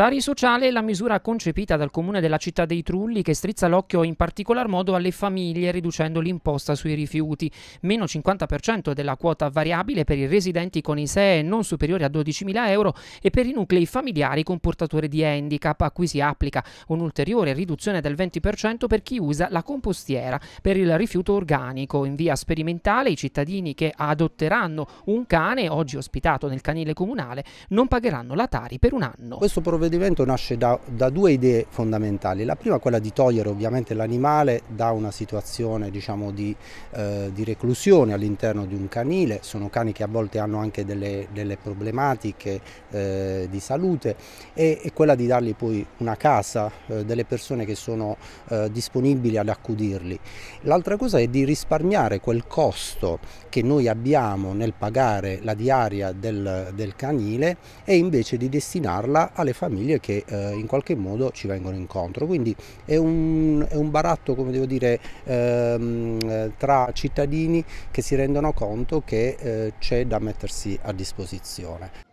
Tari sociale è la misura concepita dal comune della città dei Trulli che strizza l'occhio in particolar modo alle famiglie riducendo l'imposta sui rifiuti, meno 50% della quota variabile per i residenti con ISEE non superiori a 12.000 euro e per i nuclei familiari con portatore di handicap a cui si applica un'ulteriore riduzione del 20% per chi usa la compostiera per il rifiuto organico. In via sperimentale i cittadini che adotteranno un cane oggi ospitato nel canile comunale non pagheranno la Tari per un anno provvedimento nasce da, da, due idee fondamentali. La prima è quella di togliere ovviamente l'animale da una situazione diciamo, di, eh, di, reclusione all'interno di un canile, sono cani che a volte hanno anche delle, delle problematiche eh, di salute e, e, quella di dargli poi una casa, eh, delle persone che sono eh, disponibili ad accudirli. L'altra cosa è di risparmiare quel costo che noi abbiamo nel pagare la diaria del, del canile e invece di destinarla alle famiglie famiglie che eh, in qualche modo ci vengono incontro. Quindi è un, è un baratto, come devo dire, ehm, tra cittadini che si rendono conto che eh, c'è da mettersi a disposizione.